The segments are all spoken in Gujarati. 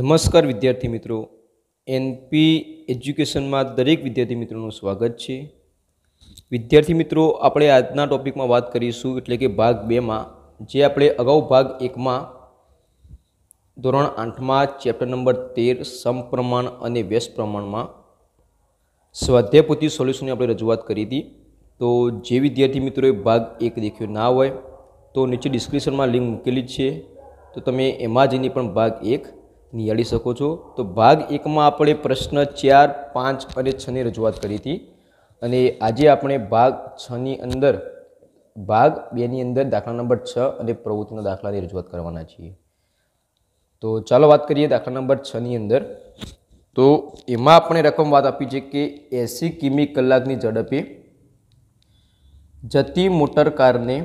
નમસ્કાર વિદ્યાર્થી મિત્રો એનપી એજ્યુકેશનમાં દરેક વિદ્યાર્થી મિત્રોનું સ્વાગત છે વિદ્યાર્થી મિત્રો આપણે આજના ટૉપિકમાં વાત કરીશું એટલે કે ભાગ બેમાં જે આપણે અગાઉ ભાગ એકમાં ધોરણ આઠમાં ચેપ્ટર નંબર તેર સમપ્રમાણ અને વ્યસ્ત પ્રમાણમાં સ્વાધ્યાય પોતી સોલ્યુશનની આપણે રજૂઆત કરી હતી તો જે વિદ્યાર્થી મિત્રોએ ભાગ એક દેખ્યો ના હોય તો નીચે ડિસ્ક્રિપ્શનમાં લિંક મૂકેલી છે તો તમે એમાં જઈને પણ ભાગ એક નિહાળી શકો છો તો ભાગ એકમાં આપણે પ્રશ્ન ચાર પાંચ અને છની રજૂઆત કરી હતી અને આજે આપણે ભાગ છની અંદર ભાગ બેની અંદર દાખલા નંબર છ અને પ્રવૃત્તિના દાખલાની રજૂઆત કરવાના છીએ તો ચાલો વાત કરીએ દાખલા નંબર છની અંદર તો એમાં આપણે રકમ વાત આપી છે કે એંસી કિમી કલાકની ઝડપે જતી મોટર કારને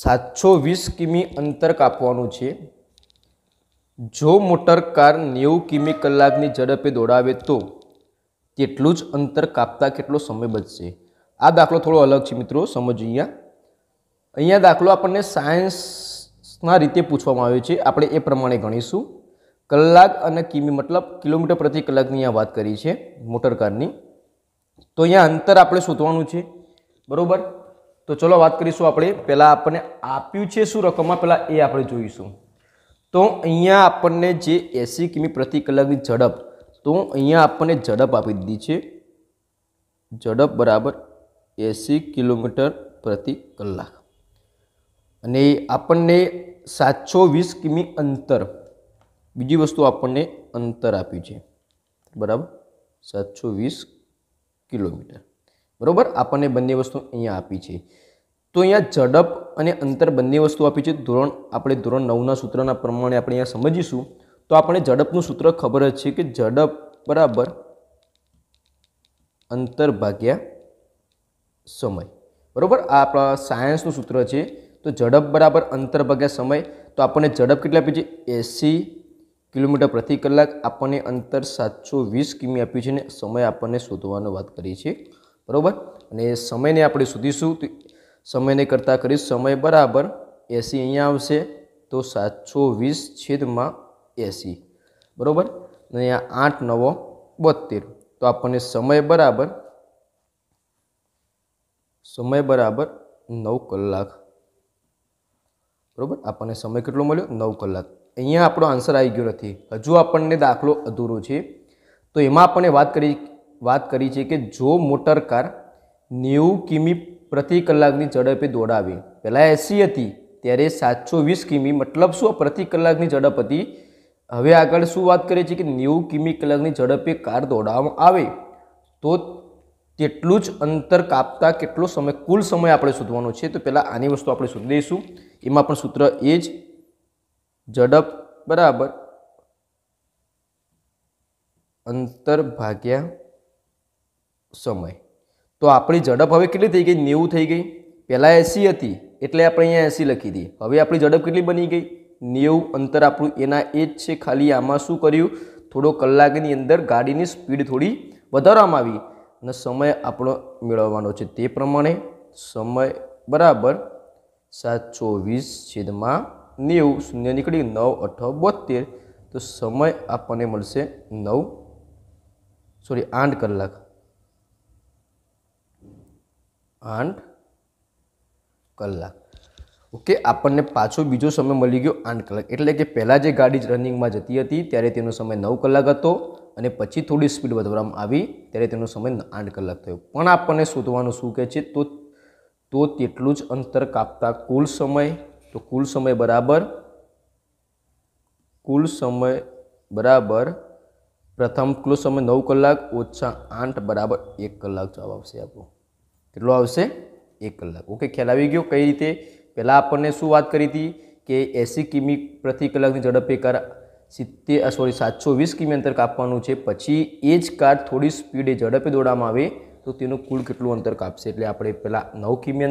સાતસો વીસ કિમી અંતર કાપવાનું છે જો મોટર કાર નેવું કિમી કલાકની ઝડપે દોડાવે તો તેટલું જ અંતર કાપતા કેટલો સમય બચશે આ દાખલો થોડો અલગ છે મિત્રો સમજો અહીંયા અહીંયા દાખલો આપણને સાયન્સના રીતે પૂછવામાં આવ્યો છે આપણે એ પ્રમાણે ગણીશું કલાક અને કિમી મતલબ કિલોમીટર પ્રતિ કલાકની અહીંયા વાત કરી છે મોટર કારની તો અહીંયા અંતર આપણે શોધવાનું છે બરાબર તો ચલો વાત કરીશું આપણે પહેલાં આપણને આપ્યું છે શું રકમમાં પહેલાં એ આપણે જોઈશું તો અહીંયા આપણને જે એંસી કિમી પ્રતિ કલાકની ઝડપ તો અહીંયા આપણને ઝડપ આપી દીધી છે ઝડપ બરાબર એંસી કિલોમીટર પ્રતિ કલાક અને આપણને સાતસો વીસ કિમી અંતર બીજી વસ્તુ આપણને અંતર આપ્યું છે બરાબર સાતસો વીસ કિલોમીટર બરાબર આપણને બંને વસ્તુ અહીંયા આપી છે તો અહીંયા ઝડપ અને અંતર બંને વસ્તુ આપી છે ધોરણ આપણે ધોરણ નવના સૂત્રના પ્રમાણે આપણે અહીંયા સમજીશું તો આપણે ઝડપનું સૂત્ર ખબર જ છે કે ઝડપ બરાબર અંતર ભાગ્યા સમય બરાબર આ આપણા સાયન્સનું સૂત્ર છે તો ઝડપ બરાબર અંતર ભાગ્યા સમય તો આપણને ઝડપ કેટલી આપી છે એંસી કિલોમીટર પ્રતિ કલાક આપણને અંતર સાતસો વીસ કિમી આપ્યું છે ને સમય આપણને શોધવાનો વાત કરી છે બરાબર અને સમયને આપણે શોધીશું તો સમયને કરતાં કરીશ સમય બરાબર એસી અહીંયા આવશે તો સાતસો વીસ છેદમાં એસી બરાબર અને અહીંયા આઠ નવો બોતેર તો આપણને સમય બરાબર સમય બરાબર નવ કલાક બરાબર આપણને સમય કેટલો મળ્યો નવ કલાક અહીંયા આપણો આન્સર આવી ગયો નથી હજુ આપણને દાખલો અધૂરો છે તો એમાં આપણે વાત કરી વાત કરી છે કે જો મોટર કાર નેવું કિમી પ્રતિ કલાકની ઝડપે દોડાવી પહેલાં એસી હતી ત્યારે સાતસો વીસ કિમી મતલબ શું પ્રતિ કલાકની ઝડપ હતી હવે આગળ શું વાત કરીએ છીએ કે નેવું કિમી કલાકની ઝડપે કાર દોડાવવામાં આવે તો તેટલું જ અંતર કાપતા કેટલો સમય કુલ સમય આપણે શોધવાનો છે તો પહેલાં આની વસ્તુ આપણે શોધી દઈશું એમાં પણ સૂત્ર એ જ ઝડપ બરાબર અંતર ભાગ્યા સમય તો આપણી ઝડપ હવે કેટલી થઈ ગઈ નેવું થઈ ગઈ પહેલાં એસી હતી એટલે આપણે અહીંયા એસી લખી હતી હવે આપણી ઝડપ કેટલી બની ગઈ નેવું અંતર આપણું એના એ જ છે ખાલી આમાં શું કર્યું થોડો કલાકની અંદર ગાડીની સ્પીડ થોડી વધારવામાં આવી અને સમય આપણો મેળવવાનો છે તે પ્રમાણે સમય બરાબર સાતસો વીસ છેદમાં નેવું શૂન્ય નીકળી નવ અઠ બોતેર તો સમય આપણને મળશે નવ સોરી આઠ કલાક આઠ કલાક ઓકે આપણને પાછો બીજો સમય મળી ગયો આઠ કલાક એટલે કે પહેલાં જે ગાડી રનિંગમાં જતી હતી ત્યારે તેનો સમય નવ કલાક હતો અને પછી થોડી સ્પીડ વધારવામાં આવી ત્યારે તેનો સમય આઠ કલાક થયો પણ આપણને શોધવાનું શું કહે છે તો તો તેટલું જ અંતર કાપતા કુલ સમય તો કુલ સમય બરાબર કુલ સમય બરાબર પ્રથમ કુલ સમય નવ કલાક ઓછા આઠ બરાબર એક કલાક જવાબ આવશે આપણો કેટલો આવશે એક કલાક ઓકે ખ્યાલ આવી ગયો કઈ રીતે પહેલાં આપણને શું વાત કરી હતી કે એંસી કિમી પ્રતિ કલાકની ઝડપે કાર સિત્તેર સોરી સાતસો વીસ કિમી અંતર કાપવાનું છે પછી એ જ કાર થોડી સ્પીડે ઝડપે દોડવામાં આવે તો તેનું કુલ કેટલું અંતર કાપશે એટલે આપણે પહેલાં નવ કિમી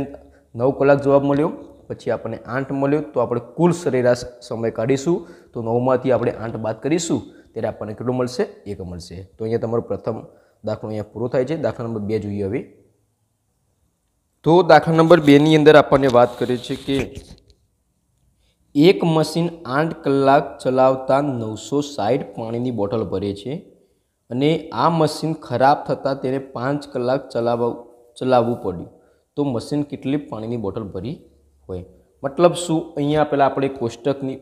નવ કલાક જવાબ મળ્યો પછી આપણને આઠ મળ્યો તો આપણે કુલ સરેરાશ સમય કાઢીશું તો નવમાંથી આપણે આઠ બાદ કરીશું ત્યારે આપણને કેટલું મળશે એક મળશે તો અહીંયા તમારો પ્રથમ દાખલો અહીંયા પૂરો થાય છે દાખલા નંબર બે જોઈએ હવે તો દાખલા નંબર બેની અંદર આપણને વાત કરે છે કે એક મશીન આઠ કલાક ચલાવતા નવસો સાઠ પાણીની બોટલ ભરે છે અને આ મશીન ખરાબ થતાં તેને પાંચ કલાક ચલાવવા ચલાવવું પડ્યું તો મશીન કેટલી પાણીની બોટલ ભરી હોય મતલબ શું અહીંયા પહેલાં આપણે કોષ્ટકની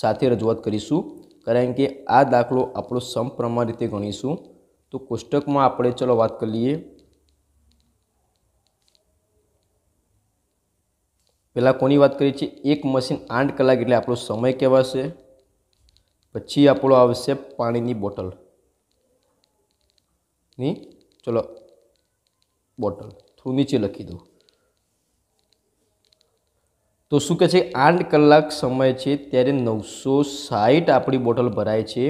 સાથે રજૂઆત કરીશું કારણ કે આ દાખલો આપણો સમપ્રમાણ રીતે ગણીશું તો કોષ્ટકમાં આપણે ચલો વાત કરીએ પહેલાં કોની વાત કરીએ છીએ એક મશીન આઠ કલાક એટલે આપણો સમય કહેવાશે પછી આપણો આવશે પાણીની બોટલ ની ચલો બોટલ થોડું નીચે લખી દઉં તો શું કહે છે આઠ કલાક સમય છે ત્યારે નવસો સાઠ આપણી બોટલ ભરાય છે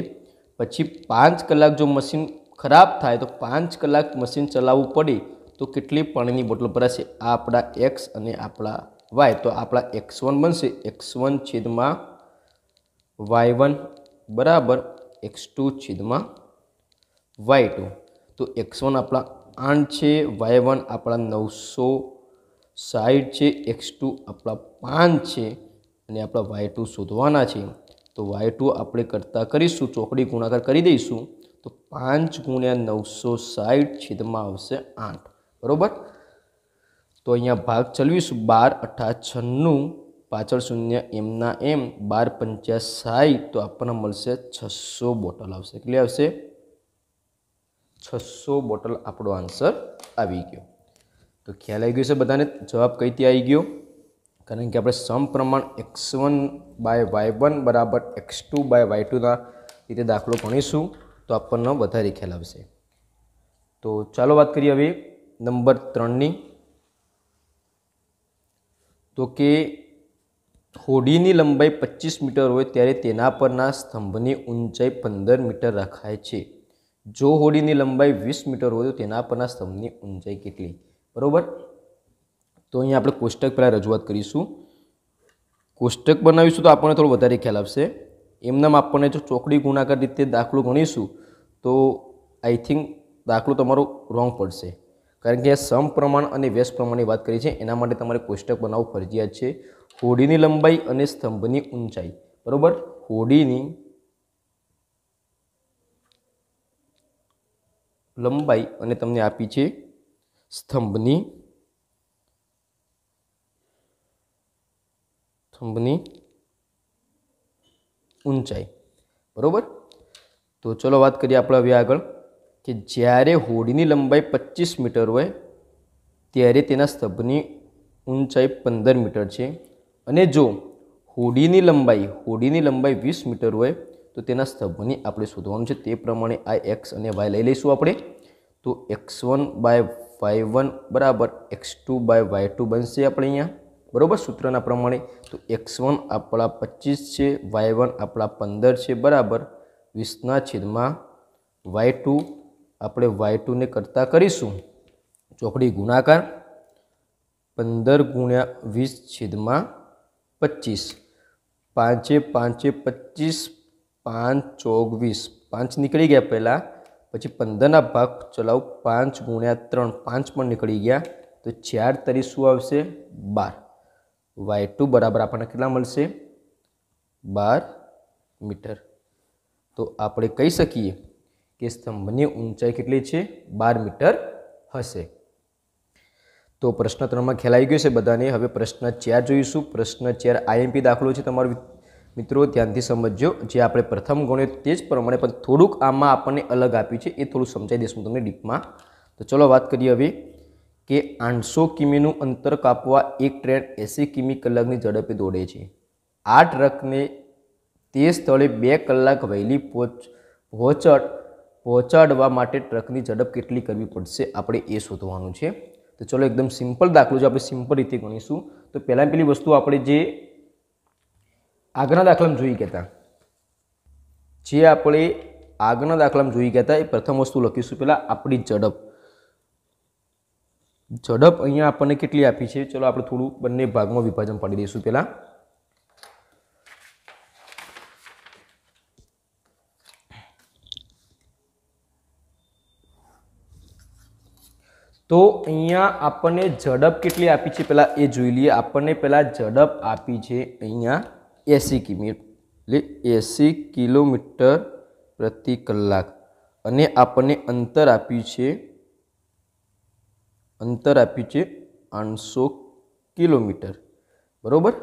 પછી પાંચ કલાક જો મશીન ખરાબ થાય તો પાંચ કલાક મશીન ચલાવવું પડે તો કેટલી પાણીની બોટલ ભરાશે આ આપણા એક્સ અને આપણા વાય તો આપણા એક્સ વન બનશે એક્સ વન છેદમાં વાય વન બરાબર એક્સ ટુ છેદમાં વાય ટુ તો એક્સ વન આપણા આઠ છે વાય વન આપણા નવસો સાઠ છે એક્સ ટુ આપણા પાંચ છે અને આપણા વાય ટુ શોધવાના છે તો વાય ટુ આપણે કરતાં કરીશું ચોકડી ગુણાકાર કરી દઈશું તો પાંચ ગુણ્યા નવસો સાઠ છેદમાં આવશે આઠ બરાબર તો અહીંયા ભાગ ચલવીશું બાર અઠા છન્નું પાછળ શૂન્ય એમના એમ બાર પંચ્યા સાઠ તો આપણને મળશે છસો બોટલ આવશે કેટલી આવશે છસો બોટલ આપણો આન્સર આવી ગયો તો ખ્યાલ આવી ગયો છે બધાને જવાબ કઈ રીતે આવી ગયો કારણ કે આપણે સમપ્રમાણ x one by y one બરાબર એક્સ ટુ બાય વાય ટુના રીતે દાખલો ભણીશું તો આપણને વધારે ખ્યાલ આવશે તો ચાલો વાત કરીએ હવે નંબર ત્રણની તો કે હોડીની લંબાઈ પચીસ મીટર હોય ત્યારે તેના પરના સ્તંભની ઊંચાઈ પંદર મીટર રખાય છે જો હોડીની લંબાઈ વીસ મીટર હોય તો તેના પરના સ્તંભની ઊંચાઈ કેટલી બરાબર તો અહીંયા આપણે કોષ્ટક પહેલાં રજૂઆત કરીશું કોષ્ટક બનાવીશું તો આપણને થોડો વધારે ખ્યાલ આવશે એમનામ આપણને જો ચોકડી ગુણાકાર રીતે દાખલો ગણીશું તો આઈ થિંક દાખલો તમારો રોંગ પડશે કારણ કે સમ પ્રમાણ અને વ્યસ્ત પ્રમાણની વાત કરી છે એના માટે તમારે કોષ્ટક બનાવવું ફરજિયાત છે હોડીની લંબાઈ અને સ્તંભની ઊંચાઈ બરાબર હોડીની લંબાઈ અને તમને આપી છે સ્તંભની સ્તંભની ઊંચાઈ બરાબર તો ચલો વાત કરીએ આપણે હવે આગળ કે જ્યારે હોડીની લંબાઈ પચીસ મીટર હોય ત્યારે તેના સ્તભની ઊંચાઈ પંદર મીટર છે અને જો હોડીની લંબાઈ હોડીની લંબાઈ વીસ મીટર હોય તો તેના સ્તભની આપણે શોધવાનું છે તે પ્રમાણે આ એક્સ અને વાય લઈ લઈશું આપણે તો x one by y one બરાબર x two by y two બનશે આપણે અહીંયા બરાબર સૂત્રના પ્રમાણે તો એક્સ વન આપણા પચીસ છે વાય વન આપણા પંદર છે બરાબર વીસના છેદમાં વાય ટુ આપણે વાય ટુને કરતા કરીશું ચોકડી ગુણાકાર પંદર ગુણ્યા વીસ છેદમાં પચીસ પાંચે પાંચે પચીસ પાંચ ચોક પાંચ નીકળી ગયા પહેલાં પછી પંદરના ભાગ ચલાવ પાંચ ગુણ્યા ત્રણ પાંચ પણ નીકળી ગયા તો ચાર તરી શું આવશે બાર વાય ટુ બરાબર આપણને કેટલા મળશે બાર મીટર તો આપણે કહી શકીએ કે સ્તંભની ઊંચાઈ કેટલી છે બાર મીટર હશે તો પ્રશ્ન ત્રણમાં ખેલાઈ ગયો છે બધાને હવે પ્રશ્ન ચાર જોઈશું પ્રશ્ન ચાર આઈએમપી દાખલો છે તમારો મિત્રો ધ્યાનથી સમજજો જે આપણે પ્રથમ ગણ્યો તે જ પ્રમાણે પણ થોડુંક આમાં આપણને અલગ આપ્યું છે એ થોડું સમજાવી દઈશું તમને ડીપમાં તો ચલો વાત કરીએ હવે કે આઠસો કિમીનું અંતર કાપવા એક ટ્રેન એંસી કિમી કલાકની ઝડપે દોડે છે આ ટ્રકને તે સ્થળે બે કલાક વહેલી પહોંચ પહોંચડ પહોંચાડવા માટે ટ્રકની ઝડપ કેટલી કરવી પડશે આપણે એ શોધવાનું છે તો ચલો એકદમ સિમ્પલ દાખલો છે આપણે સિમ્પલ રીતે ગણીશું તો પહેલાં પેલી વસ્તુ આપણે જે આગના દાખલામાં જોઈ ગયા હતા જે આપણે આગના દાખલામાં જોઈ ગયા હતા એ પ્રથમ વસ્તુ લખીશું પહેલાં આપણી ઝડપ ઝડપ અહીંયા આપણને કેટલી આપી છે ચલો આપણે થોડું બંને ભાગમાં વિભાજન પાડી દઈશું પહેલાં તો અહીંયા આપણને ઝડપ કેટલી આપી છે પહેલાં એ જોઈ લઈએ આપણને પહેલાં ઝડપ આપી છે અહીંયા એંસી કિમી એટલે એંસી કિલોમીટર પ્રતિ કલાક અને આપણને અંતર આપ્યું છે અંતર આપ્યું છે આઠસો કિલોમીટર બરાબર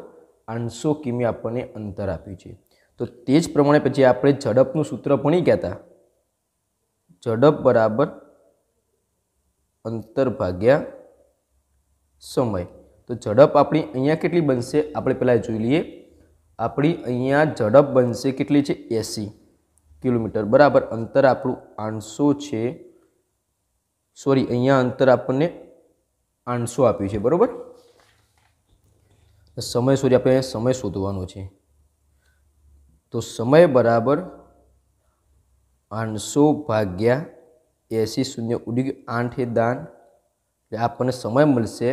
આઠસો કિમી આપણને અંતર આપ્યું છે તો તે જ પ્રમાણે પછી આપણે ઝડપનું સૂત્ર ભણી ગયા હતા ઝડપ બરાબર અંતર ભાગ્યા સમય તો ઝડપ આપણી અહીંયા કેટલી બનશે આપણે પહેલાં જોઈ લઈએ આપણી અહીંયા ઝડપ બનશે કેટલી છે એંસી કિલોમીટર બરાબર અંતર આપણું આઠસો છે સોરી અહીંયા અંતર આપણને આઠસો આપ્યું છે બરાબર સમય સોરી આપણે સમય શોધવાનો છે તો સમય બરાબર આઠસો ભાગ્યા એંસી શૂન્ય ઉડી આઠે દાન એટલે આપણને સમય મળશે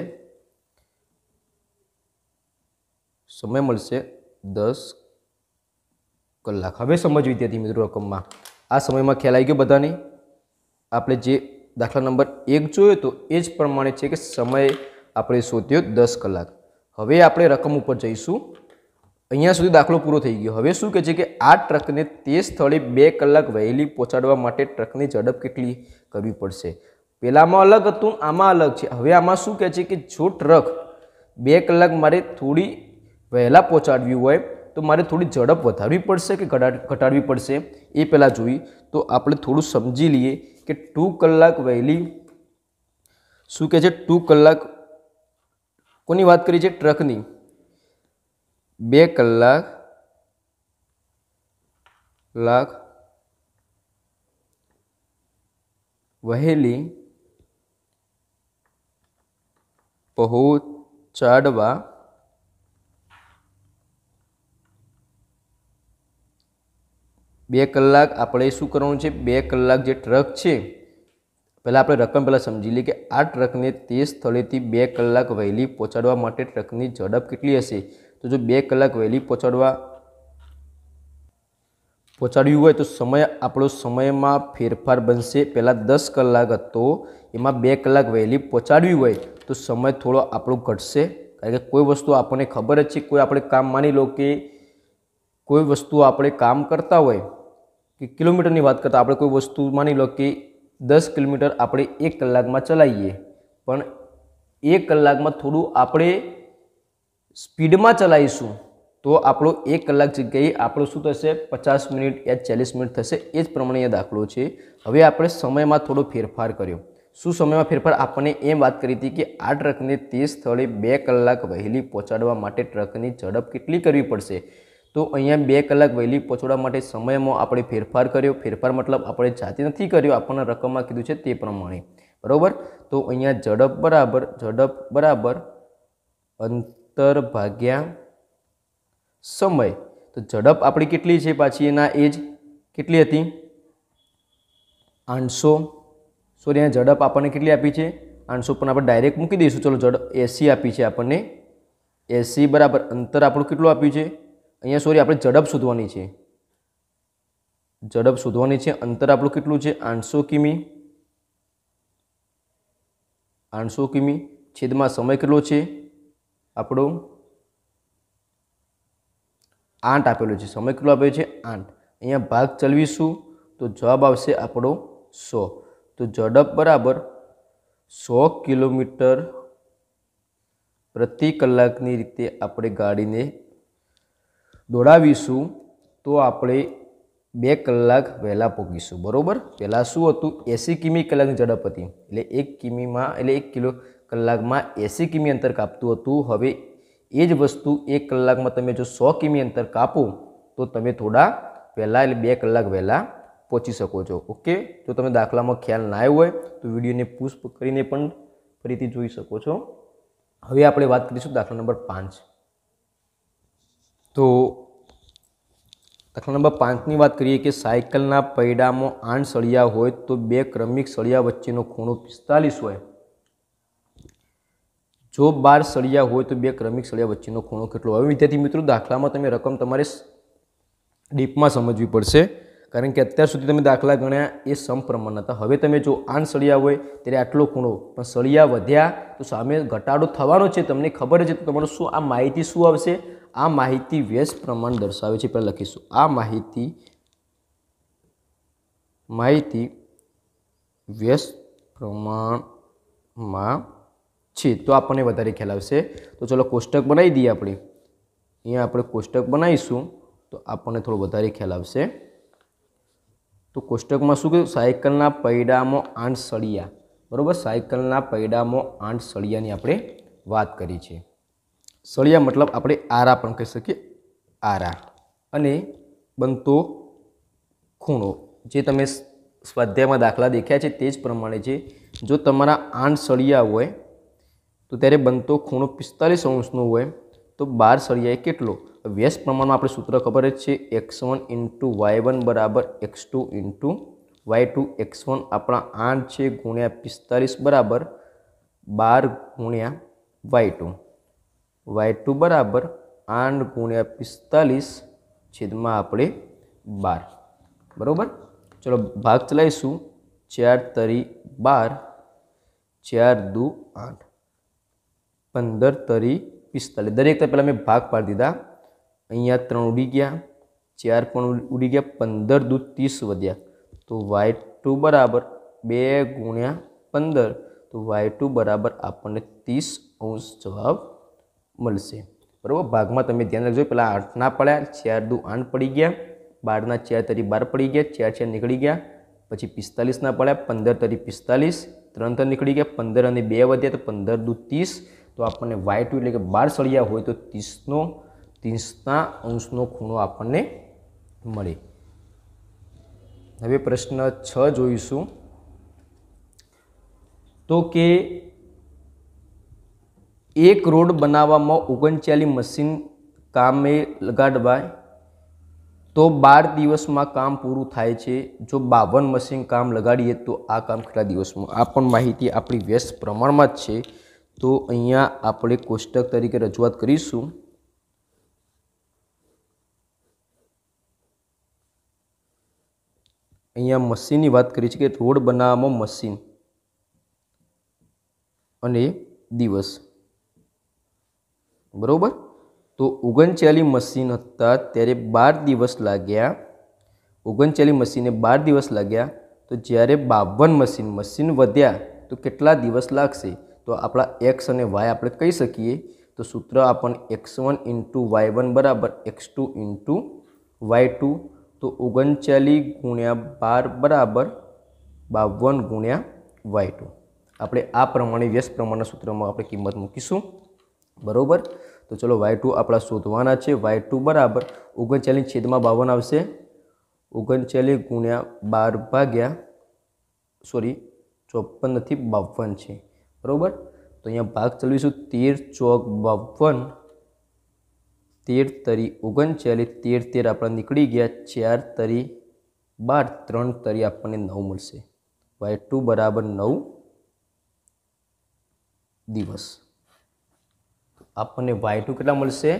સમય મળશે દસ કલાક હવે સમજવી વિદ્યાર્થી મિત્રો રકમમાં આ સમયમાં ખ્યાલ આવી ગયો બધાને આપણે જે દાખલા નંબર એક જોયો તો એ જ પ્રમાણે છે કે સમય આપણે શોધ્યો દસ કલાક હવે આપણે રકમ ઉપર જઈશું અહીંયા સુધી દાખલો પૂરો થઈ ગયો હવે શું કહે છે કે આ ટ્રકને તે સ્થળે બે કલાક વહેલી પહોંચાડવા માટે ટ્રકની ઝડપ કેટલી કરવી પડશે પહેલાંમાં અલગ હતું આમાં અલગ છે હવે આમાં શું કહે છે કે જો ટ્રક બે કલાક મારે થોડી વહેલા પહોંચાડવી હોય તો મારે થોડી ઝડપ વધારવી પડશે કે ઘટાડવી પડશે એ પહેલાં જોઈ તો આપણે થોડું સમજી લઈએ કે ટુ કલાક વહેલી શું કહે છે ટુ કલાક કોની વાત કરી છે ટ્રકની બે કલાક લાખ વહેલી પહોંચાડવા બે કલાક આપણે શું કરવાનું છે બે કલાક જે ટ્રક છે પહેલાં આપણે રકમ પહેલાં સમજી લઈએ કે આ ટ્રકને તે સ્થળેથી બે કલાક વહેલી પહોંચાડવા માટે ટ્રકની ઝડપ કેટલી હશે તો જો બે કલાક વહેલી પહોંચાડવા પહોંચાડ્યું હોય તો સમય આપણો સમયમાં ફેરફાર બનશે પહેલાં દસ કલાક હતો એમાં બે કલાક વહેલી પહોંચાડવી હોય તો સમય થોડો આપણો ઘટશે કારણ કે કોઈ વસ્તુ આપણને ખબર જ છે કોઈ આપણે કામ માની લો કે કોઈ વસ્તુ આપણે કામ કરતા હોય કે કિલોમીટરની વાત કરતાં આપણે કોઈ વસ્તુ માની લો કે દસ કિલોમીટર આપણે એક કલાકમાં ચલાવીએ પણ એક કલાકમાં થોડું આપણે સ્પીડમાં ચલાવીશું તો આપણો એક કલાક જગ્યાએ આપણો શું થશે પચાસ મિનિટ યા ચાલીસ મિનિટ થશે એ જ પ્રમાણે દાખલો છે હવે આપણે સમયમાં થોડો ફેરફાર કર્યો શું સમયમાં ફેરફાર આપણને એમ વાત કરી હતી કે આ ટ્રકને તે સ્થળે બે કલાક વહેલી પહોંચાડવા માટે ટ્રકની ઝડપ કેટલી કરવી પડશે તો અહીંયા બે કલાક વહેલી પહોંચાડવા માટે સમયમાં આપણે ફેરફાર કર્યો ફેરફાર મતલબ આપણે જાતે નથી કર્યો આપણને રકમમાં કીધું છે તે પ્રમાણે બરાબર તો અહીંયા ઝડપ બરાબર ઝડપ બરાબર અંત અંતર ભાગ્યા સમય તો ઝડપ આપણી કેટલી છે પાછી એના એજ કેટલી હતી આઠસો સોરી અહીંયા ઝડપ આપણને કેટલી આપી છે આઠસો પણ આપણે ડાયરેક્ટ મૂકી દઈશું ચલો ઝડપ એસી આપી છે આપણને એસી બરાબર અંતર આપણું કેટલું આપ્યું છે અહીંયા સોરી આપણે ઝડપ શોધવાની છે ઝડપ શોધવાની છે અંતર આપણું કેટલું છે આઠસો કિમી આઠસો કિમી છેદમાં સમય કેટલો છે આપણું આઠ આપેલું છે સમય કેટલો આપ્યો છે આઠ અહીંયા ભાગ ચલવીશું તો જવાબ આવશે આપણો સો તો ઝડપ બરાબર સો કિલોમીટર પ્રતિ કલાકની રીતે આપણે ગાડીને દોડાવીશું તો આપણે બે કલાક વહેલા પહોંચીશું બરાબર પહેલાં શું હતું એંસી કિમી કલાકની ઝડપ હતી એટલે એક કિમીમાં એટલે એક કિલો કલાકમાં એંસી કિમી અંતર કાપતું હતું હવે એ જ વસ્તુ એક કલાકમાં તમે જો સો કિમી અંતર કાપો તો તમે થોડા પહેલાં એટલે બે કલાક વહેલાં પહોંચી શકો છો ઓકે જો તમે દાખલામાં ખ્યાલ ના આવ્યો હોય તો વિડીયોને પુષ્પ કરીને પણ ફરીથી જોઈ શકો છો હવે આપણે વાત કરીશું દાખલા નંબર પાંચ તો દાખલા નંબર પાંચની વાત કરીએ કે સાયકલના પૈડામાં આઠ સળિયા હોય તો બે ક્રમિક સળિયા વચ્ચેનો ખૂણો પિસ્તાલીસ હોય જો બાર સળિયા હોય તો બે ક્રમિક સળિયા વચ્ચેનો ખૂણો કેટલો હવે વિદ્યાર્થી મિત્રો દાખલામાં તમે રકમ તમારે ડીપમાં સમજવી પડશે કારણ કે અત્યાર સુધી તમે દાખલા ગણ્યા એ સમપ્રમાણ હતા હવે તમે જો આન સળિયા હોય ત્યારે આટલો ખૂણો પણ સળિયા વધ્યા તો સામે ઘટાડો થવાનો છે તમને ખબર છે તો તમારું શું આ માહિતી શું આવશે આ માહિતી વ્યસ પ્રમાણ દર્શાવે છે પહેલાં લખીશું આ માહિતી માહિતી વ્યસ પ્રમાણમાં છે તો આપણને વધારે ખ્યાલ આવશે તો ચલો કોષ્ટક બનાવી દઈએ આપણે અહીંયા આપણે કોષ્ટક બનાવીશું તો આપણને થોડો વધારે ખ્યાલ આવશે તો કોષ્ટકમાં શું કહ્યું સાયકલના પૈડામાં આઠ સળિયા બરાબર સાયકલના પૈડામાં આઠ સળિયાની આપણે વાત કરી છે સળિયા મતલબ આપણે આરા પણ કહી શકીએ આરા અને બનતો ખૂણો જે તમે સ્વાધ્યાયમાં દાખલા દેખ્યા છે તે જ પ્રમાણે છે જો તમારા આઠ સળિયા હોય તો ત્યારે બનતો ખૂણો પિસ્તાલીસ અંશનો હોય તો બાર સળિયાએ કેટલો વ્યસ્ત પ્રમાણમાં આપણે સૂત્ર ખબર જ છે x one into y one બરાબર x two into y two x one આપણા આઠ છે ગુણ્યા પિસ્તાલીસ બરાબર બાર ગુણ્યા વાય ટુ વાય ટુ બરાબર આઠ ગુણ્યા પિસ્તાલીસ છેદમાં આપણે બાર બરાબર ચલો ભાગ ચલાવીશું ચાર તરી બાર ચાર દુ આઠ પંદર તરી પિસ્તાલીસ દરેક તરફ પહેલાં મેં ભાગ પાડી દીધા અહીંયા ત્રણ ઉડી ગયા ચાર પણ ઉડી ગયા પંદર દૂધ ત્રીસ વધ્યા તો વાય ટુ બરાબર બે ગુણ્યા પંદર તો વાય ટુ બરાબર આપણને ત્રીસ અંશ જવાબ મળશે બરાબર ભાગમાં તમે ધ્યાન રાખજો પહેલાં આઠ ના પડ્યા ચાર દૂ આઠ પડી ગયા બારના ચાર તરી બાર પડી ગયા ચાર ચાર નીકળી ગયા પછી પિસ્તાલીસના પડ્યા પંદર તરી પિસ્તાલીસ ત્રણ ત્રણ નીકળી ગયા પંદર અને બે વધ્યા તો પંદર દૂ ત્રીસ તો આપણને વાય ટુ એટલે કે બાર સળિયા હોય તો ત્રીસનો ત્રીસના અંશનો ખૂણો આપણને મળે હવે પ્રશ્ન છ જોઈશું તો કે એક રોડ બનાવવામાં ઓગણચાલીસ મશીન કામે લગાડવાય તો બાર દિવસમાં કામ પૂરું થાય છે જો બાવન મશીન કામ લગાડીએ તો આ કામ કેટલા દિવસમાં આ પણ માહિતી આપણી વ્યસ્ત પ્રમાણમાં જ છે તો અહીંયા આપણે કોષ્ટક તરીકે રજૂઆત કરીશું અહીંયા મશીનની વાત કરી છે કે રોડ બનાવવામાં મશીન અને દિવસ બરાબર તો ઓગણચાલી મશીન હતા ત્યારે બાર દિવસ લાગ્યા ઓગણચાલીસ મશીને બાર દિવસ લાગ્યા તો જ્યારે બાવન મશીન મશીન વધ્યા તો કેટલા દિવસ લાગશે તો આપણા એક્સ અને વાય આપણે કહી શકીએ તો સૂત્ર આપણને x one into y one બરાબર x two into y two તો ઓગણચાલીસ ગુણ્યા બાર બરાબર બાવન ગુણ્યા વાય ટુ આપણે આ પ્રમાણે વ્યસ્ત પ્રમાણના સૂત્રમાં આપણે કિંમત મૂકીશું બરાબર તો ચલો વાય ટુ આપણા શોધવાના છે વાય ટુ બરાબર ઓગણચાલીસ છેદમાં બાવન આવશે ઓગણચાલીસ ગુણ્યા બાર ભાગ્યા સોરી ચોપન નથી બાવન છે બરાબર તો અહીંયા ભાગ ચલાવીશું તેર ચોક બાવન તેર તરી ઓગણચાલીસ તેર તેર આપણા નીકળી ગયા ચાર તરી બાર ત્રણ તરી આપણને નવ મળશે વાય ટુ બરાબર નવ દિવસ આપણને વાય ટુ કેટલા મળશે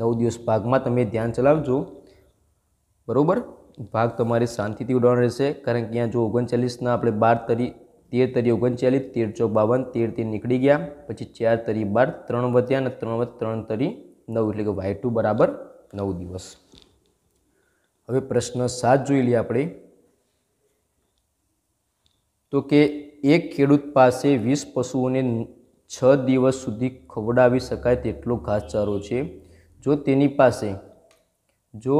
નવ દિવસ ભાગમાં તમે ધ્યાન ચલાવજો બરાબર ભાગ તમારે શાંતિથી ઉડાવવાનો રહેશે કારણ કે અહીંયા જો ઓગણચાલીસના આપણે બાર તરી તેર તરી ઓગણચાલીસ તેર ચોક બાવન તેર તેર નીકળી ગયા પછી ચાર તરી બાર ત્રણ વધ્યા અને ત્રણ વધ ત્રણ તરી નવ એટલે કે વાય ટુ બરાબર નવ દિવસ હવે પ્રશ્ન સાત જોઈ લઈએ આપણે તો કે એક ખેડૂત પાસે વીસ પશુઓને છ દિવસ સુધી ખવડાવી શકાય તેટલો ઘાસચારો છે જો તેની પાસે જો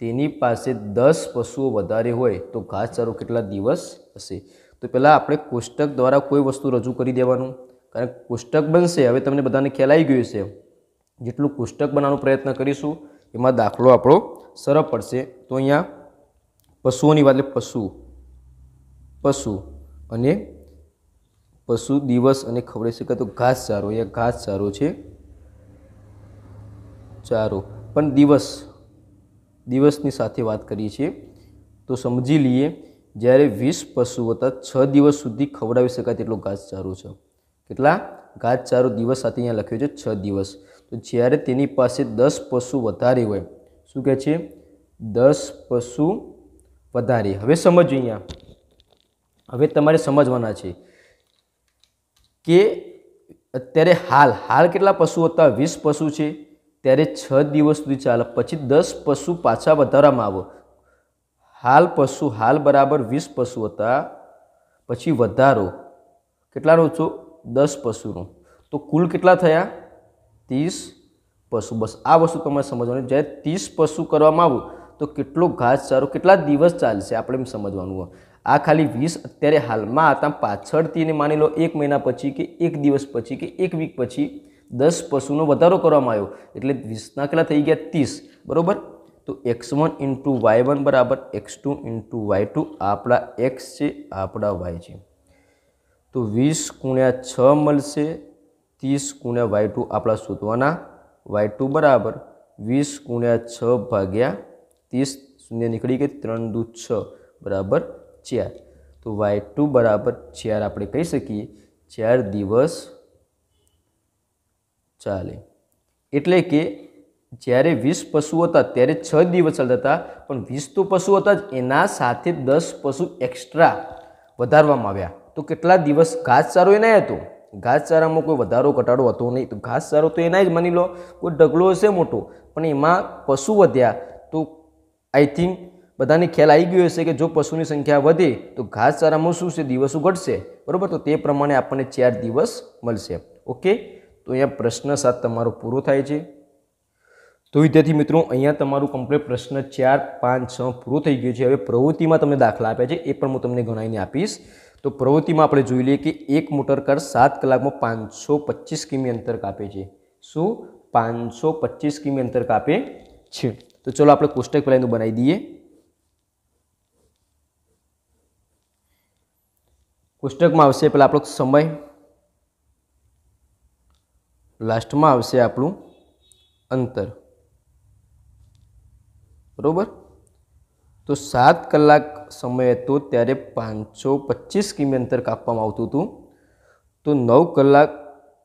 તેની પાસે દસ પશુઓ વધારે હોય તો ઘાસચારો કેટલા દિવસ હશે તો પહેલાં આપણે કોષ્ટક દ્વારા કોઈ વસ્તુ રજૂ કરી દેવાનું કારણ કોષ્ટક બનશે હવે તમને બધાને ખ્યાલ આવી ગયું છે જેટલું કોષ્ટક બનાવવાનો પ્રયત્ન કરીશું એમાં દાખલો આપણો સરળ પડશે તો અહીંયા પશુઓની વાત એટલે પશુ પશુ અને પશુ દિવસ અને ખવડે છે તો ઘાસ ચારો અહીંયા ઘાસ ચારો છે ચારો પણ દિવસ દિવસની સાથે વાત કરીએ છીએ તો સમજી લઈએ જ્યારે વીસ પશુઓ હતા છ દિવસ સુધી ખવડાવી શકાય તેટલો ઘાસચારો છે કેટલા ઘાસચારો દિવસ સાથે અહીંયા લખ્યો છે છ દિવસ તો જ્યારે તેની પાસે દસ પશુ વધારે હોય શું કહે છે દસ પશુ વધારે હવે સમજો અહીંયા હવે તમારે સમજવાના છે કે અત્યારે હાલ હાલ કેટલા પશુ હતા વીસ પશુ છે ત્યારે છ દિવસ સુધી ચાલે પછી દસ પશુ પાછા વધારવામાં આવો હાલ પશુ હાલ બરાબર વીસ પશુ હતા પછી વધારો કેટલાનો છો દસ પશુનો તો કુલ કેટલા થયા ત્રીસ પશુ બસ આ વસ્તુ તમારે સમજવાની જ્યારે ત્રીસ પશુ કરવામાં આવું તો કેટલો ઘાસચારો કેટલા દિવસ ચાલશે આપણે એમ સમજવાનું હોય આ ખાલી વીસ અત્યારે હાલમાં હતા પાછળથી એને માની લો એક મહિના પછી કે એક દિવસ પછી કે એક વીક પછી દસ પશુનો વધારો કરવામાં આવ્યો એટલે વીસના કેટલા થઈ ગયા ત્રીસ બરાબર તો x one into y one બરાબર x two into y two આપણા એક્સ છે આપણા વાય છે તો વીસ ગુણ્યા છ મળશે ત્રીસ ગુણ્યા વાય ટુ આપણા શોધવાના વાય ટુ બરાબર વીસ ગુણ્યા છ ભાગ્યા ત્રીસ શૂન્ય નીકળી ગઈ ત્રણ દૂ છ બરાબર ચાર તો વાય ટુ બરાબર ચાર આપણે કહી શકીએ ચાર દિવસ ચાલે એટલે કે જ્યારે વીસ પશુ હતા ત્યારે છ દિવસ હતા પણ વીસ તો પશુ હતા જ એના સાથે દસ પશુ એક્સ્ટ્રા વધારવામાં આવ્યા તો કેટલા દિવસ ઘાસચારો એનાય હતો ઘાસચારામાં કોઈ વધારો ઘટાડો હતો નહીં તો ઘાસચારો તો એના જ માની લો કોઈ ઢગલો હશે મોટો પણ એમાં પશુ વધ્યા તો આઈ થિંક બધાને ખ્યાલ આવી ગયો હશે કે જો પશુની સંખ્યા વધે તો ઘાસચારામાં શું છે દિવસો ઘટશે બરાબર તો તે પ્રમાણે આપણને ચાર દિવસ મળશે ઓકે તો અહીંયા પ્રશ્ન સાત તમારો પૂરો થાય છે તો વિદ્યાર્થી મિત્રો અહીંયા તમારું કમ્પ્લીટ પ્રશ્ન ચાર પાંચ છ પૂરો થઈ ગયો છે હવે પ્રવૃત્તિમાં તમને દાખલા આપ્યા છે એ પણ હું તમને ગણાવીને આપીશ તો પ્રવૃત્તિમાં આપણે જોઈ લઈએ કે એક મોટર કાર સાત કલાકમાં પાંચસો પચીસ કિમી અંતર કાપે છે શું પાંચસો પચીસ કિમી અંતર કાપે છે તો ચલો આપણે કોષ્ટક પહેલાં એનું બનાવી દઈએ કોષ્ટકમાં આવશે પહેલાં આપણો સમય લાસ્ટમાં આવશે આપણું અંતર બરાબર તો સાત કલાક સમય હતો ત્યારે પાંચસો પચીસ કિમી અંતર કાપવામાં આવતું હતું તો નવ કલાક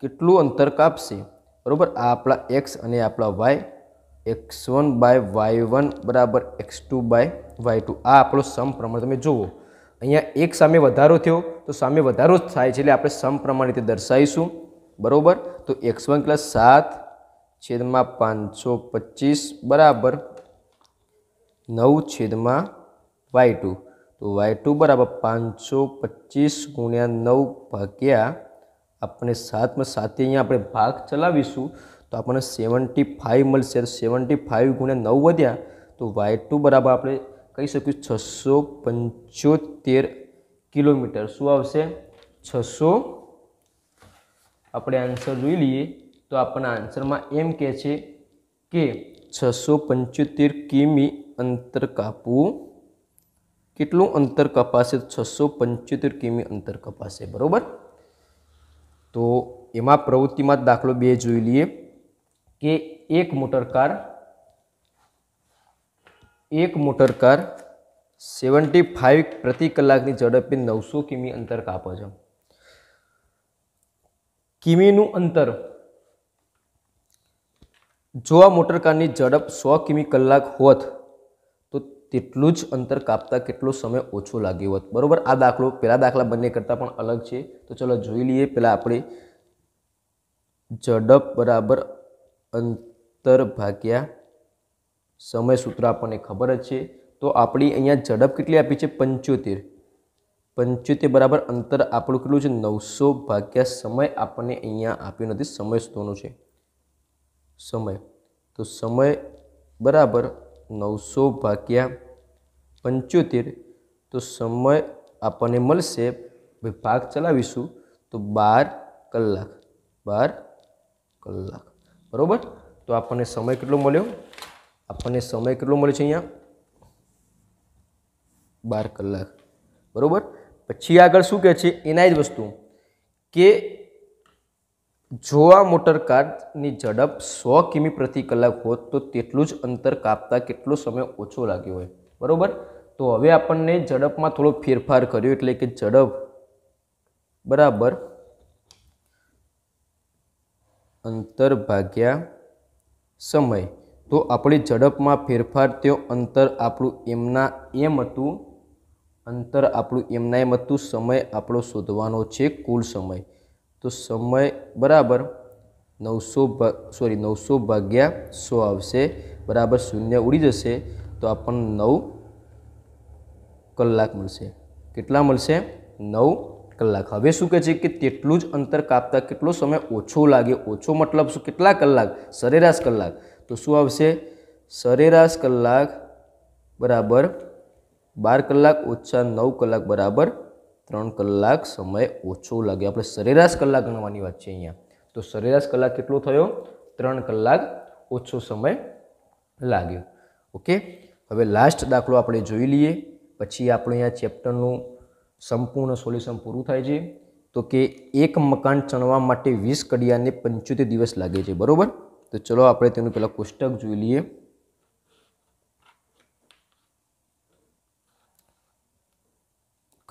કેટલું અંતર કાપશે બરાબર આ આપણા એક્સ અને આપણા y x one by y one બરાબર x two by y two આ આપણો સમપ્રમાણ તમે જુઓ અહીંયા એક સામે વધારો થયો તો સામે વધારો જ થાય છે એટલે આપણે સમપ્રમાણ રીતે દર્શાવીશું બરાબર તો એક્સ વન પ્લસ સાત છેદમાં પાંચસો પચીસ બરાબર નવ છેદમાં વાય ટુ તો વાય ટુ બરાબર પાંચસો પચીસ ગુણ્યા નવ ભાગ્યા આપણે સાતમાં સાતે અહીંયા આપણે ભાગ ચલાવીશું તો આપણને સેવન્ટી ફાઇવ મળશે સેવન્ટી ફાઇવ ગુણ્યા નવ વધ્યા તો વાય ટુ બરાબર આપણે કહી શકીએ છસો પંચોતેર કિલોમીટર શું આવશે છસો આપણે આન્સર જોઈ લઈએ તો આપણા આન્સરમાં એમ કહે છે કે છસો પંચોતેર કિમી અંતર કાપવું કેટલું અંતર કપાશે છસો પંચોતેર કિમી અંતર કપાશે બરાબર તો એમાં પ્રવૃત્તિમાં દાખલો બે જોઈ લઈએ કે એક મોટરકાર એક મોટરકાર સેવન્ટી ફાઇવ પ્રતિ કલાકની ઝડપે નવસો કિમી અંતર કાપે છે કિમીનું અંતર જો આ મોટરકારની ઝડપ સો કિમી કલાક હોત તેટલું જ અંતર કાપતા કેટલો સમય ઓછો લાગ્યો હોત બરાબર આ દાખલો પહેલાં દાખલા બંને કરતાં પણ અલગ છે તો ચલો જોઈ લઈએ પહેલાં આપણે ઝડપ બરાબર અંતર ભાગ્યા સમય સૂત્ર આપણને ખબર જ છે તો આપણી અહીંયા ઝડપ કેટલી આપી છે પંચોતેર પંચોતેર બરાબર અંતર આપણું કેટલું છે નવસો ભાગ્યા સમય આપણને અહીંયા આપ્યો નથી સમય શોધવાનો છે સમય તો સમય બરાબર નવસો ભાગ્યા પંચોતેર તો સમય આપણને મળશે ભાગ ચલાવીશું તો બાર કલાક બાર કલાક બરાબર તો આપણને સમય કેટલો મળ્યો આપણને સમય કેટલો મળ્યો છે અહીંયા બાર કલાક બરાબર પછી આગળ શું કહે છે એના જ વસ્તુ કે જો આ મોટર કારની ઝડપ સો કિમી પ્રતિ કલાક હોત તો તેટલું જ અંતર કાપતા કેટલો સમય ઓછો લાગ્યો હોય બરાબર તો હવે આપણને ઝડપમાં થોડો ફેરફાર કર્યો એટલે કે ઝડપ બરાબર અંતર ભાગ્યા સમય તો આપણી ઝડપમાં ફેરફાર તેઓ અંતર આપણું એમના એમ હતું અંતર આપણું એમના એમ હતું સમય આપણો શોધવાનો છે કુલ સમય તો સમય બરાબર નવસો સોરી નવસો ભાગ્યા સો આવશે બરાબર શૂન્ય ઉડી જશે તો આપણને નવ કલાક મળશે કેટલા મળશે નવ કલાક હવે શું કહે છે કે તેટલું જ અંતર કાપતા કેટલો સમય ઓછો લાગે ઓછો મતલબ શું કેટલા કલાક સરેરાશ કલાક તો શું આવશે સરેરાશ કલાક બરાબર બાર કલાક ઓછા નવ કલાક બરાબર ત્રણ કલાક સમય ઓછો લાગ્યો આપણે સરેરાશ કલાક ગણવાની વાત છે અહીંયા તો સરેરાશ કલાક કેટલો થયો ત્રણ કલાક ઓછો સમય લાગ્યો ઓકે હવે લાસ્ટ દાખલો આપણે જોઈ લઈએ પછી આપણે અહીંયા ચેપ્ટરનું સંપૂર્ણ સોલ્યુશન પૂરું થાય છે તો કે એક મકાન ચણવા માટે વીસ કડિયાને પંચોતેર દિવસ લાગે છે બરાબર તો ચલો આપણે તેનું પહેલાં કોષ્ટક જોઈ લઈએ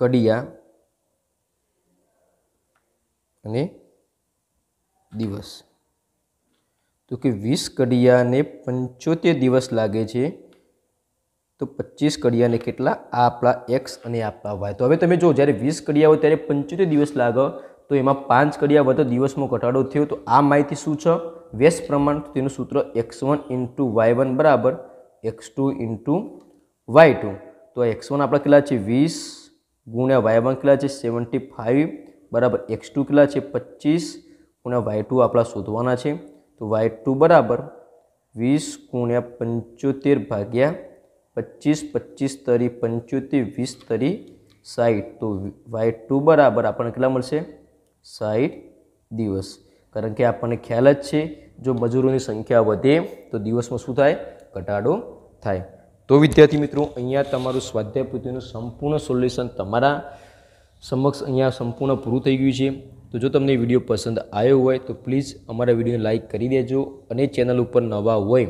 કડિયા અને દિવસ તો કે વીસ કડિયાને પંચોતેર દિવસ લાગે છે તો પચીસ કડિયાને કેટલા આ આપણા એક્સ અને આપણા વાય તો હવે તમે જો જ્યારે વીસ કડિયા હોય ત્યારે પંચોતેર દિવસ લાગે તો એમાં પાંચ કડિયા વધુ દિવસમાં ઘટાડો થયો તો આ માહિતી શું છે વ્યસ પ્રમાણ તેનું સૂત્ર x one into y one બરાબર x two into y two તો એક્સ વન આપણા કેટલા છે વીસ ગુણ્યા વાય વન કેટલા છે સેવન્ટી ફાઇવ બરાબર એક્સ ટુ કેટલા છે પચીસ ગુણ્યા વાય ટુ આપણા શોધવાના છે તો વાય ટુ બરાબર વીસ ગુણ્યા પંચોતેર ભાગ્યા પચીસ પચીસ તરી પંચોતેર વીસ તરી સાઠ તો વાય ટુ બરાબર આપણને કેટલા મળશે સાઠ દિવસ કારણ કે આપણને ખ્યાલ જ છે જો મજૂરોની સંખ્યા વધે તો દિવસમાં શું થાય ઘટાડો થાય તો વિદ્યાર્થી મિત્રો અહીંયા તમારું સ્વાધ્યાય સંપૂર્ણ સોલ્યુશન તમારા સમક્ષ અહીંયા સંપૂર્ણ પૂરું થઈ ગયું છે તો જો તમને વિડીયો પસંદ આવ્યો હોય તો પ્લીઝ અમારા વિડીયો લાઇક કરી દેજો અને ચેનલ ઉપર નવા હોય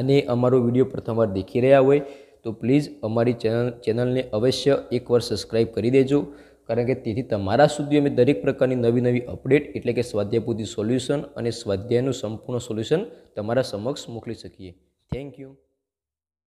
અને અમારો વિડીયો પ્રથમવાર દેખી રહ્યા હોય તો પ્લીઝ અમારી ચેનલ ચેનલને અવશ્ય એકવાર સબસ્ક્રાઇબ કરી દેજો કારણ કે તેથી તમારા સુધી અમે દરેક પ્રકારની નવી નવી અપડેટ એટલે કે સ્વાધ્યાયપૂર્તિ સોલ્યુશન અને સ્વાધ્યાયનું સંપૂર્ણ સોલ્યુશન તમારા સમક્ષ મોકલી શકીએ થેન્ક યુ